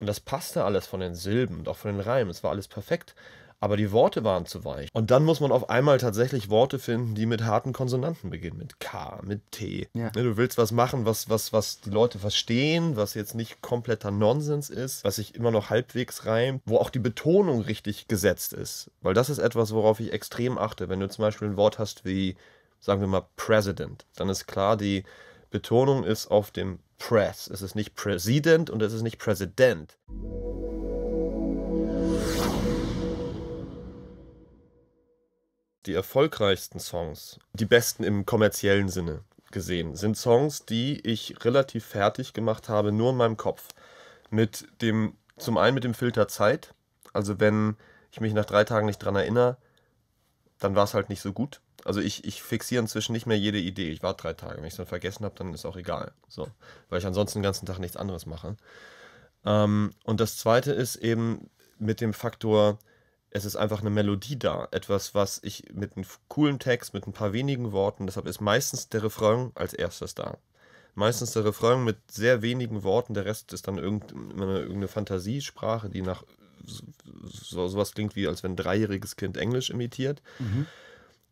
Und das passte alles von den Silben und auch von den Reimen. Es war alles perfekt. Aber die Worte waren zu weich. Und dann muss man auf einmal tatsächlich Worte finden, die mit harten Konsonanten beginnen. Mit K, mit T. Ja. Ne, du willst was machen, was, was, was die Leute verstehen, was jetzt nicht kompletter Nonsens ist, was sich immer noch halbwegs reimt, wo auch die Betonung richtig gesetzt ist. Weil das ist etwas, worauf ich extrem achte. Wenn du zum Beispiel ein Wort hast wie, sagen wir mal, President, dann ist klar, die Betonung ist auf dem Press. Es ist nicht President und es ist nicht Präsident. Die erfolgreichsten Songs, die besten im kommerziellen Sinne gesehen, sind Songs, die ich relativ fertig gemacht habe, nur in meinem Kopf. Mit dem, zum einen mit dem Filter Zeit. Also wenn ich mich nach drei Tagen nicht dran erinnere, dann war es halt nicht so gut also ich, ich fixiere inzwischen nicht mehr jede Idee. Ich warte drei Tage. Wenn ich es dann vergessen habe, dann ist auch egal. So, weil ich ansonsten den ganzen Tag nichts anderes mache. Ähm, und das zweite ist eben mit dem Faktor, es ist einfach eine Melodie da. Etwas, was ich mit einem coolen Text, mit ein paar wenigen Worten, deshalb ist meistens der Refrain als erstes da. Meistens der Refrain mit sehr wenigen Worten, der Rest ist dann irgendeine, irgendeine Fantasiesprache, die nach so, sowas klingt wie, als wenn ein dreijähriges Kind Englisch imitiert. Mhm.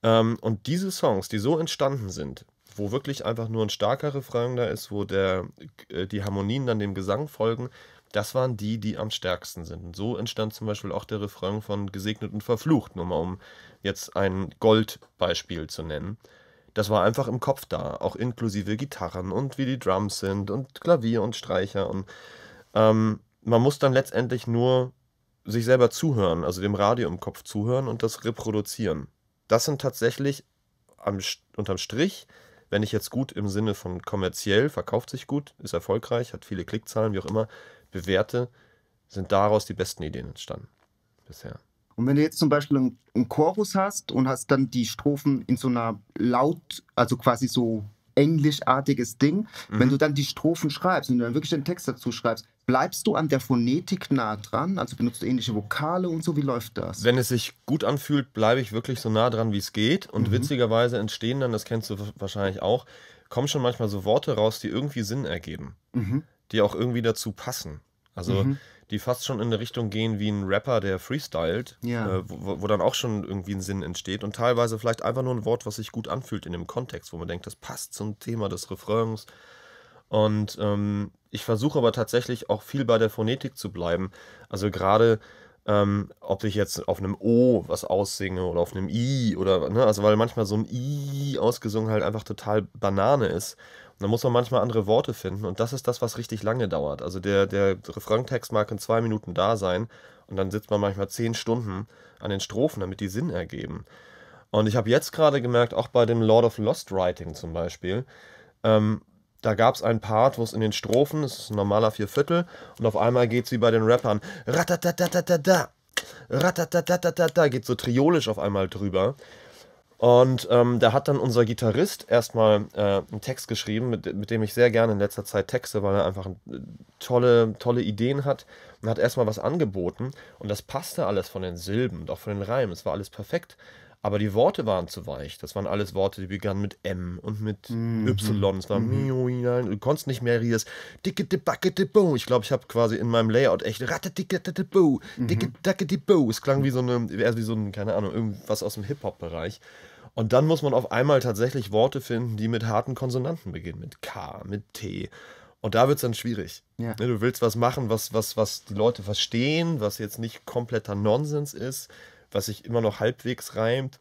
Ähm, und diese Songs, die so entstanden sind, wo wirklich einfach nur ein starker Refrain da ist, wo der, äh, die Harmonien dann dem Gesang folgen, das waren die, die am stärksten sind. Und so entstand zum Beispiel auch der Refrain von Gesegnet und Verflucht, nur mal um jetzt ein Goldbeispiel zu nennen. Das war einfach im Kopf da, auch inklusive Gitarren und wie die Drums sind und Klavier und Streicher. Und ähm, man muss dann letztendlich nur sich selber zuhören, also dem Radio im Kopf zuhören und das reproduzieren das sind tatsächlich am, unterm Strich, wenn ich jetzt gut im Sinne von kommerziell, verkauft sich gut, ist erfolgreich, hat viele Klickzahlen, wie auch immer, bewerte, sind daraus die besten Ideen entstanden bisher. Und wenn du jetzt zum Beispiel einen Chorus hast und hast dann die Strophen in so einer laut, also quasi so englischartiges Ding, mhm. wenn du dann die Strophen schreibst und dann wirklich den Text dazu schreibst, Bleibst du an der Phonetik nah dran? Also benutzt du ähnliche Vokale und so? Wie läuft das? Wenn es sich gut anfühlt, bleibe ich wirklich so nah dran, wie es geht. Und mhm. witzigerweise entstehen dann, das kennst du wahrscheinlich auch, kommen schon manchmal so Worte raus, die irgendwie Sinn ergeben, mhm. die auch irgendwie dazu passen. Also mhm. die fast schon in eine Richtung gehen wie ein Rapper, der freestylt, ja. äh, wo, wo, dann auch schon irgendwie ein Sinn entsteht und teilweise vielleicht einfach nur ein Wort, was sich gut anfühlt in dem Kontext, wo man denkt, das passt zum Thema des Refrains. Und ähm, ich versuche aber tatsächlich auch viel bei der Phonetik zu bleiben. Also gerade ähm, ob ich jetzt auf einem O was aussinge oder auf einem I oder, ne, also weil manchmal so ein I ausgesungen halt einfach total Banane ist. Und da muss man manchmal andere Worte finden und das ist das, was richtig lange dauert. Also der, der Refrain-Text mag in zwei Minuten da sein und dann sitzt man manchmal zehn Stunden an den Strophen, damit die Sinn ergeben. Und ich habe jetzt gerade gemerkt, auch bei dem Lord of Lost Writing zum Beispiel, ähm, da gab es einen Part, wo es in den Strophen, es ist ein normaler Vierviertel, und auf einmal geht es wie bei den Rappern, ratatatatata, ratatatatata, geht so triolisch auf einmal drüber. Und ähm, da hat dann unser Gitarrist erstmal äh, einen Text geschrieben, mit, mit, dem ich sehr gerne in letzter Zeit texte, weil er einfach äh, tolle, tolle Ideen hat und hat erstmal was angeboten. Und das passte alles von den Silben, und auch von den Reimen. Es war alles perfekt. Aber die Worte waren zu weich. Das waren alles Worte, die begannen mit M und mit mhm. Y. Es war mhm. Du konntest nicht mehr dieses dicke de backe de bo. Ich glaube, ich habe quasi in meinem Layout echt ratte mhm. dicke de bo, dicke dacke de bo. Es klang wie so eine, also wie so ein, keine Ahnung, irgendwas aus dem Hip-Hop-Bereich. Und dann muss man auf einmal tatsächlich Worte finden, die mit harten Konsonanten beginnen, mit K, mit T. Und da wird es dann schwierig. Ja. Ne, du willst was machen, was, was, was die Leute verstehen, was jetzt nicht kompletter Nonsens ist was sich immer noch halbwegs reimt,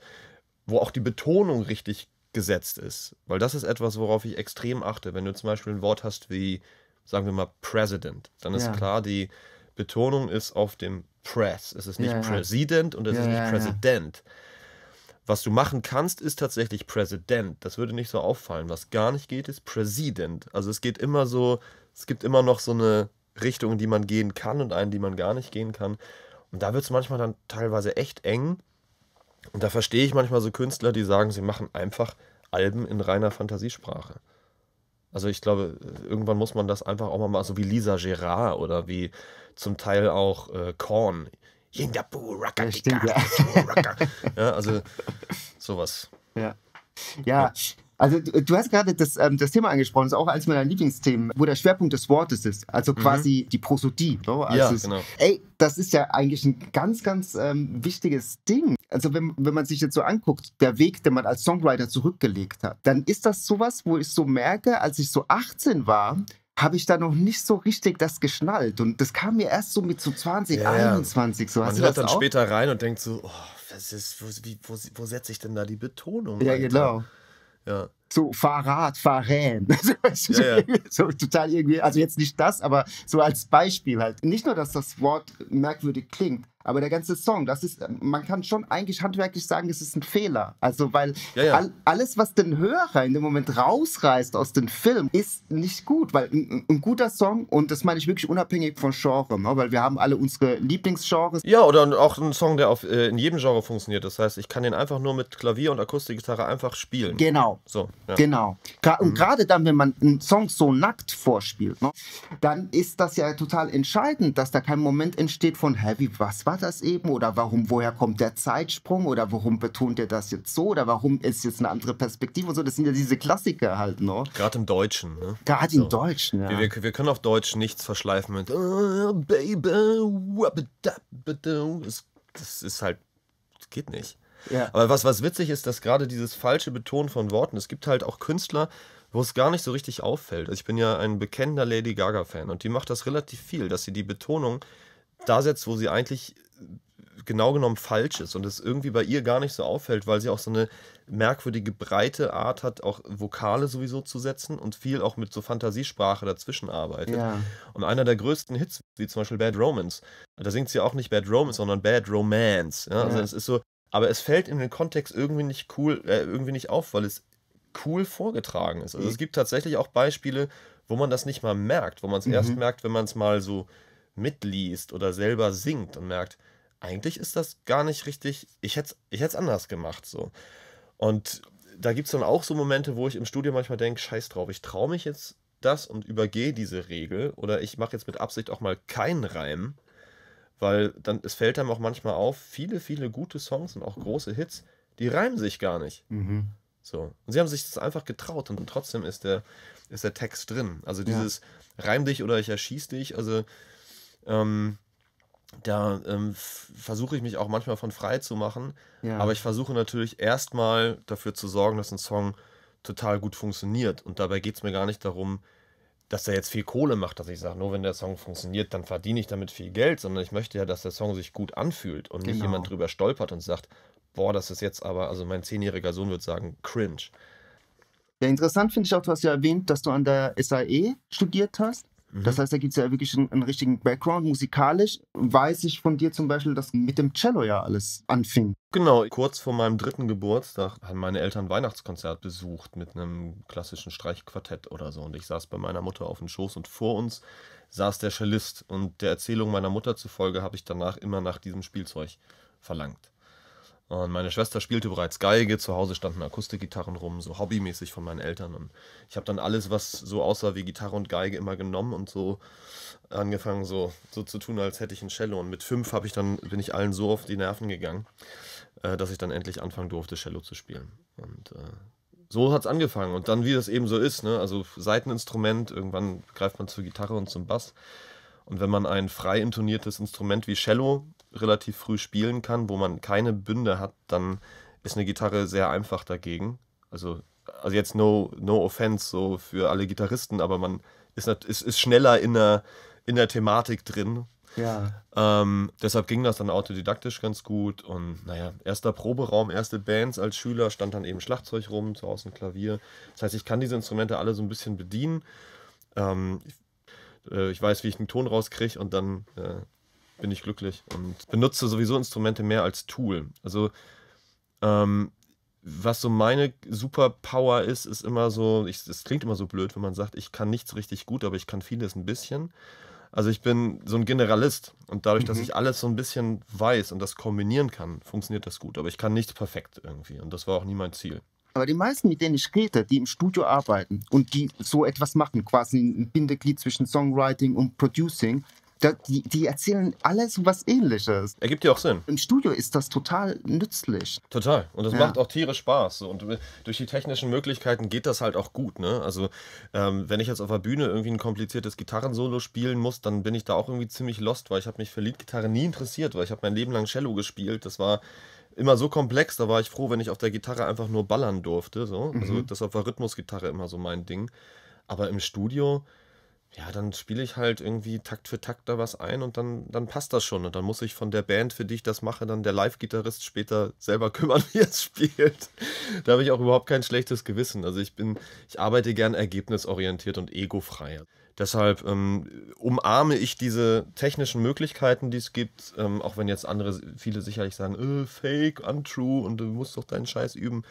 wo auch die Betonung richtig gesetzt ist. Weil das ist etwas, worauf ich extrem achte. Wenn du zum Beispiel ein Wort hast wie, sagen wir mal, President, dann ist ja. klar, die Betonung ist auf dem Press. Es ist nicht ja, ja. President und es ist nicht Präsident. Was du machen kannst, ist tatsächlich Präsident. Das würde nicht so auffallen. Was gar nicht geht, ist Präsident. Also es geht immer so, es gibt immer noch so eine Richtung, in die man gehen kann und einen, die man gar nicht gehen kann. Und da wird es manchmal dann teilweise echt eng. Und da verstehe ich manchmal so Künstler, die sagen, sie machen einfach Alben in reiner Fantasiesprache. Also ich glaube, irgendwann muss man das einfach auch mal machen, so wie Lisa Gerard oder wie zum Teil auch äh, Korn. Jingabu, Raka, ja, ja, also sowas. Ja. Ja, also du hast gerade das, ähm, das Thema angesprochen, das ist auch eines meiner Lieblingsthemen, wo der Schwerpunkt des Wortes ist. Also mhm. quasi mhm. die Prosodie. So? Also ja, ist, genau. Ey, das ist ja eigentlich ein ganz, ganz ähm, wichtiges Ding. Also wenn, wenn man sich jetzt so anguckt, der Weg, den man als Songwriter zurückgelegt hat, dann ist das sowas, wo ich so merke, als ich so 18 war, habe ich da noch nicht so richtig das geschnallt. Und das kam mir erst so mit so 20, ja, 21. So. Man Hast man hört dann auch? später rein und denkt so, oh, was ist, wo, wo, wo setze ich denn da die Betonung? Ja, Alter? genau. Ja. so Fahrrad, Fahrrähen. So, ja, ja. so total irgendwie, also jetzt nicht das, aber so als Beispiel halt. Nicht nur, dass das Wort merkwürdig klingt, aber der ganze Song, das ist, man kann schon eigentlich handwerklich sagen, es ist ein Fehler. Also, weil ja, ja. All, alles, was den Hörer in dem Moment rausreißt aus dem Film, ist nicht gut. Weil ein, ein guter Song, und das meine ich wirklich unabhängig von Genre, ne? weil wir haben alle unsere Lieblingsgenres. Ja, oder auch ein Song, der auf, äh, in jedem Genre funktioniert. Das heißt, ich kann den einfach nur mit Klavier und Akustikgitarre einfach spielen. Genau. So. Ja. Genau. Und mhm. gerade dann, wenn man einen Song so nackt vorspielt, ne, dann ist das ja total entscheidend, dass da kein Moment entsteht von, hä, wie, was war das eben? Oder warum, woher kommt der Zeitsprung? Oder warum betont er das jetzt so? Oder warum ist jetzt eine andere Perspektive und so? Das sind ja diese Klassiker halt, ne? Gerade im Deutschen, ne? Gerade so. im Deutschen, ja. Wir, wir, können auf Deutsch nichts verschleifen mit oh, Baby, das ist halt, das geht nicht. Aber was, was witzig ist, dass gerade dieses falsche Betonen von Worten, es gibt halt auch Künstler, wo es gar nicht so richtig auffällt. Also ich bin ja ein bekennender Lady Gaga-Fan und die macht das relativ viel, dass sie die Betonung da setzt, wo sie eigentlich genau genommen falsch ist und es irgendwie bei ihr gar nicht so auffällt, weil sie auch so eine merkwürdige breite Art hat, auch Vokale sowieso zu setzen und viel auch mit so Fantasiesprache dazwischen arbeitet. Ja. Und einer der größten Hits, wie zum Beispiel Bad Romance, da singt sie auch nicht Bad Romance, sondern Bad Romance. Ja? Also es ist so, aber es fällt in den Kontext irgendwie nicht cool, äh, irgendwie nicht auf, weil es cool vorgetragen ist. Also mhm. es gibt tatsächlich auch Beispiele, wo man das nicht mal merkt, wo man es mhm. erst merkt, wenn man es mal so mitliest oder selber singt und merkt, eigentlich ist das gar nicht richtig, ich hätte es anders gemacht so. Und da gibt es dann auch so Momente, wo ich im Studio manchmal denke, scheiß drauf, ich traue mich jetzt das und übergehe diese Regel oder ich mache jetzt mit Absicht auch mal keinen Reim, weil dann, es fällt einem auch manchmal auf, viele, viele gute Songs und auch große Hits, die reimen sich gar nicht. Mhm. So. Und sie haben sich das einfach getraut und trotzdem ist der, ist der Text drin. Also dieses ja. Reim dich oder ich erschieß dich, also ähm, da ähm, versuche ich mich auch manchmal von frei zu machen. Ja. Aber ich versuche natürlich erstmal dafür zu sorgen, dass ein Song total gut funktioniert. Und dabei geht es mir gar nicht darum, dass er jetzt viel Kohle macht, dass ich sage, nur wenn der Song funktioniert, dann verdiene ich damit viel Geld, sondern ich möchte ja, dass der Song sich gut anfühlt und genau. nicht jemand drüber stolpert und sagt, boah, das ist jetzt aber, also mein zehnjähriger Sohn würde sagen, cringe. Ja, interessant finde ich auch, du hast ja erwähnt, dass du an der SAE studiert hast. Das mhm. heißt, da gibt es ja wirklich einen, einen, richtigen Background. Musikalisch weiß ich von dir zum Beispiel, dass mit dem Cello ja alles anfing. Genau, kurz vor meinem dritten Geburtstag haben meine Eltern ein Weihnachtskonzert besucht mit einem klassischen Streichquartett oder so. Und ich saß bei meiner Mutter auf dem Schoß und vor uns saß der Cellist. Und der Erzählung meiner Mutter zufolge habe ich danach immer nach diesem Spielzeug verlangt. Und meine Schwester spielte bereits Geige, zu Hause standen Akustikgitarren rum, so hobbymäßig von meinen Eltern. Und ich habe dann alles, was so aussah wie Gitarre und Geige, immer genommen und so angefangen, so, so zu tun, als hätte ich ein Cello. Und mit fünf ich dann, bin ich allen so auf die Nerven gegangen, äh, dass ich dann endlich anfangen durfte, Cello zu spielen. Und äh, so hat es angefangen. Und dann, wie das eben so ist, ne? also Seiteninstrument, irgendwann greift man zur Gitarre und zum Bass. Und wenn man ein frei intoniertes Instrument wie Cello relativ früh spielen kann, wo man keine Bünde hat, dann ist eine Gitarre sehr einfach dagegen. Also, also jetzt no, no offense so für alle Gitarristen, aber man ist, ist, ist schneller in der, in der Thematik drin. Ja. Ähm, deshalb ging das dann autodidaktisch ganz gut und naja, erster Proberaum, erste Bands als Schüler stand dann eben Schlagzeug rum, zu Hause ein Klavier. Das heißt, ich kann diese Instrumente alle so ein bisschen bedienen. Ähm, ich, äh, ich weiß, wie ich einen Ton rauskriege und dann äh, bin ich glücklich und benutze sowieso Instrumente mehr als Tool. Also ähm, was so meine Superpower ist, ist immer so, es klingt immer so blöd, wenn man sagt, ich kann nichts richtig gut, aber ich kann vieles ein bisschen. Also ich bin so ein Generalist und dadurch, mhm. dass ich alles so ein bisschen weiß und das kombinieren kann, funktioniert das gut. Aber ich kann nichts perfekt irgendwie und das war auch nie mein Ziel. Aber die meisten, mit denen ich rede, die im Studio arbeiten und die so etwas machen, quasi ein Bindeglied zwischen Songwriting und Producing, da, die, die, erzählen alle so was ähnliches. Ergibt ja auch Sinn. Im Studio ist das total nützlich. Total. Und es ja. macht auch Tiere Spaß. Und äh, durch die technischen Möglichkeiten geht das halt auch gut. Ne? Also, ähm, wenn ich jetzt auf der Bühne irgendwie ein kompliziertes Gitarrensolo spielen muss, dann bin ich da auch irgendwie ziemlich lost, weil ich habe mich für Liedgitarre nie interessiert, weil ich habe mein Leben lang Cello gespielt. Das war immer so komplex, da war ich froh, wenn ich auf der Gitarre einfach nur ballern durfte. So. Also, mhm. Also deshalb war Rhythmusgitarre immer so mein Ding. Aber im Studio ja, dann spiele ich halt irgendwie Takt für Takt da was ein und dann, dann passt das schon. Und dann muss ich von der Band, für die ich das mache, dann der Live-Gitarrist später selber kümmern, wie er es spielt. da habe ich auch überhaupt kein schlechtes Gewissen. Also ich bin, ich arbeite gern ergebnisorientiert und egofrei. Deshalb ähm, umarme ich diese technischen Möglichkeiten, die es gibt, ähm, auch wenn jetzt andere, viele sicherlich sagen, äh, fake, untrue und du musst doch deinen Scheiß üben.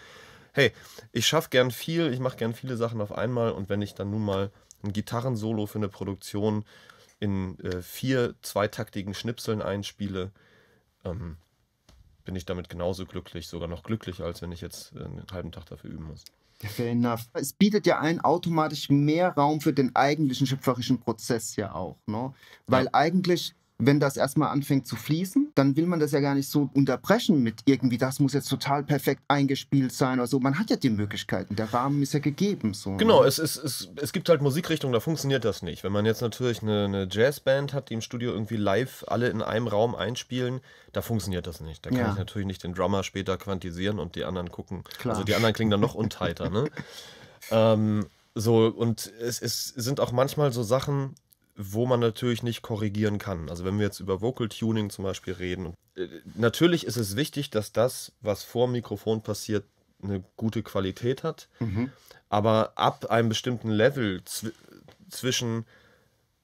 Hey, ich schaffe gern viel, ich mache gern viele Sachen auf einmal und wenn ich dann nun mal ein Gitarrensolo für eine Produktion in äh, vier zweitaktigen Schnipseln einspiele, ähm, bin ich damit genauso glücklich, sogar noch glücklicher, als wenn ich jetzt äh, einen halben Tag dafür üben muss. Fair enough. Es bietet ja einen automatisch mehr Raum für den eigentlichen schöpferischen Prozess ja auch, ne? Weil ja. eigentlich wenn das erstmal anfängt zu fließen, dann will man das ja gar nicht so unterbrechen mit irgendwie, das muss jetzt total perfekt eingespielt sein oder so. Man hat ja die Möglichkeiten, der Rahmen ist ja gegeben. So. Ne? Genau, es, es, es, es gibt halt Musikrichtungen, da funktioniert das nicht. Wenn man jetzt natürlich eine, eine Jazzband hat, die im Studio irgendwie live alle in einem Raum einspielen, da funktioniert das nicht. Da kann ja. ich natürlich nicht den Drummer später quantisieren und die anderen gucken. Klar. Also die anderen klingen dann noch unteiter, ne? ähm, so, und es, es sind auch manchmal so Sachen, wo man natürlich nicht korrigieren kann. Also wenn wir jetzt über Vocal Tuning zum Beispiel reden, äh, natürlich ist es wichtig, dass das, was vor dem Mikrofon passiert, eine gute Qualität hat. Mhm. Aber ab einem bestimmten Level zw zwischen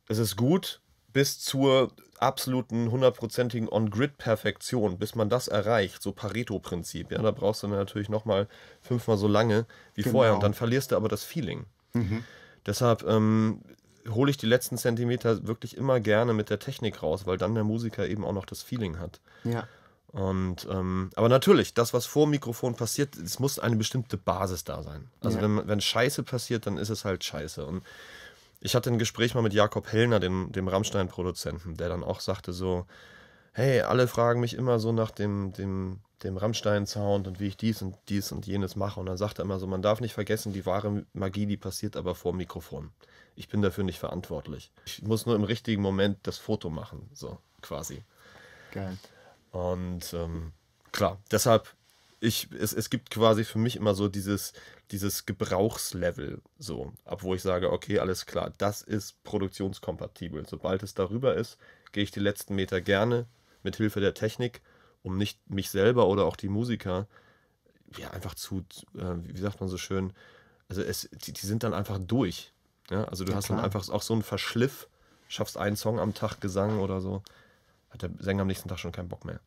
es ist gut bis zur absoluten hundertprozentigen On-Grid-Perfektion, bis man das erreicht, so Pareto-Prinzip. Ja, da brauchst du dann natürlich nochmal fünfmal so lange wie genau. vorher und genau. dann verlierst du aber das Feeling. Mhm. Deshalb ähm, hole ich die letzten Zentimeter wirklich immer gerne mit der Technik raus, weil dann der Musiker eben auch noch das Feeling hat. Ja. Und ähm, aber natürlich, das, was vor dem Mikrofon passiert, es muss eine bestimmte Basis da sein. Also ja. wenn, wenn Scheiße passiert, dann ist es halt Scheiße. Und ich hatte ein Gespräch mal mit Jakob Hellner, dem, dem Rammstein-Produzenten, der dann auch sagte so, hey, alle fragen mich immer so nach dem, dem dem Rammstein-Sound und wie ich dies und dies und jenes mache. Und dann sagt er immer so, man darf nicht vergessen, die wahre Magie, die passiert aber vor Mikrofon. Ich bin dafür nicht verantwortlich. Ich muss nur im richtigen Moment das Foto machen, so quasi. Geil. Und ähm, klar, deshalb, ich, es, es gibt quasi für mich immer so dieses, dieses Gebrauchslevel, so, ab wo ich sage, okay, alles klar, das ist produktionskompatibel. Sobald es darüber ist, gehe ich die letzten Meter gerne mit Hilfe der Technik um nicht mich selber oder auch die Musiker ja einfach zu, äh, wie sagt man so schön, also es, die, die sind dann einfach durch. Ja? Also du ja, hast klar. dann einfach auch so einen Verschliff, schaffst einen Song am Tag Gesang oder so, hat der Sänger am nächsten Tag schon keinen Bock mehr.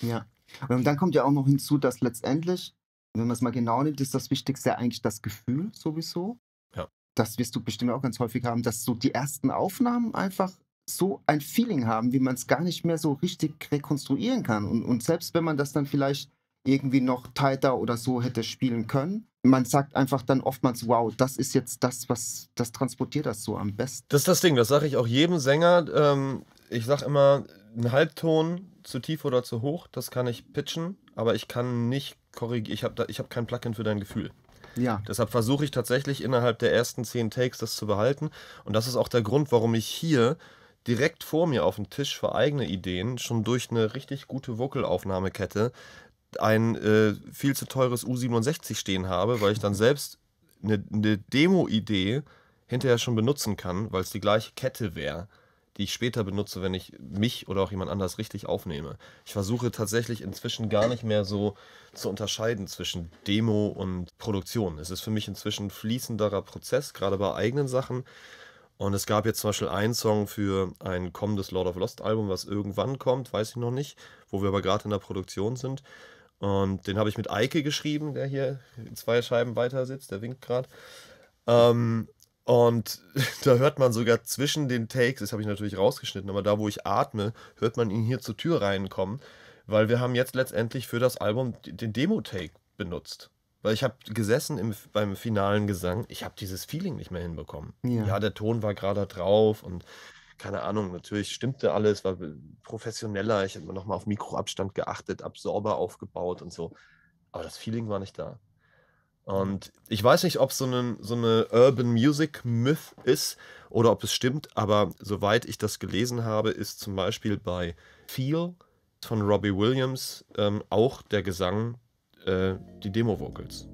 Ja. Und dann kommt ja auch noch hinzu, dass letztendlich, wenn man es mal genau nimmt, ist das Wichtigste eigentlich das Gefühl sowieso. Ja. Das wirst du bestimmt auch ganz häufig haben, dass so die ersten Aufnahmen einfach so ein Feeling haben, wie man es gar nicht mehr so richtig rekonstruieren kann. Und, und selbst wenn man das dann vielleicht irgendwie noch tighter oder so hätte spielen können, man sagt einfach dann oftmals, wow, das ist jetzt das, was das transportiert das so am besten. Das ist das Ding, das sage ich auch jedem Sänger. Ähm, ich sage immer, ein Halbton zu tief oder zu hoch, das kann ich pitchen, aber ich kann nicht korrigieren. Ich habe hab kein Plugin für dein Gefühl. Ja. Deshalb versuche ich tatsächlich innerhalb der ersten zehn Takes das zu behalten. Und das ist auch der Grund, warum ich hier direkt vor mir auf dem Tisch für eigene Ideen schon durch eine richtig gute Vocalaufnahmekette ein äh, viel zu teures U67 stehen habe, weil ich dann selbst eine, eine Demo-Idee hinterher schon benutzen kann, weil es die gleiche Kette wäre, die ich später benutze, wenn ich mich oder auch jemand anders richtig aufnehme. Ich versuche tatsächlich inzwischen gar nicht mehr so zu unterscheiden zwischen Demo und Produktion. Es ist für mich inzwischen fließenderer Prozess, gerade bei eigenen Sachen. Und es gab jetzt zum Beispiel einen Song für ein kommendes Lord of Lost Album, was irgendwann kommt, weiß ich noch nicht, wo wir aber gerade in der Produktion sind. Und den habe ich mit Eike geschrieben, der hier zwei Scheiben weiter sitzt, der winkt gerade. Ähm, und da hört man sogar zwischen den Takes, das habe ich natürlich rausgeschnitten, aber da, wo ich atme, hört man ihn hier zur Tür reinkommen, weil wir haben jetzt letztendlich für das Album den Demo-Take benutzt. Weil ich habe gesessen im, beim finalen Gesang, ich habe dieses Feeling nicht mehr hinbekommen. Ja, ja der Ton war gerade drauf und keine Ahnung, natürlich stimmte alles, war professioneller, ich habe nochmal auf Mikroabstand geachtet, Absorber aufgebaut und so. Aber das Feeling war nicht da. Und ich weiß nicht, ob so es so eine Urban Music Myth ist oder ob es stimmt, aber soweit ich das gelesen habe, ist zum Beispiel bei Feel von Robbie Williams ähm, auch der Gesang äh, die Demo-Vocals.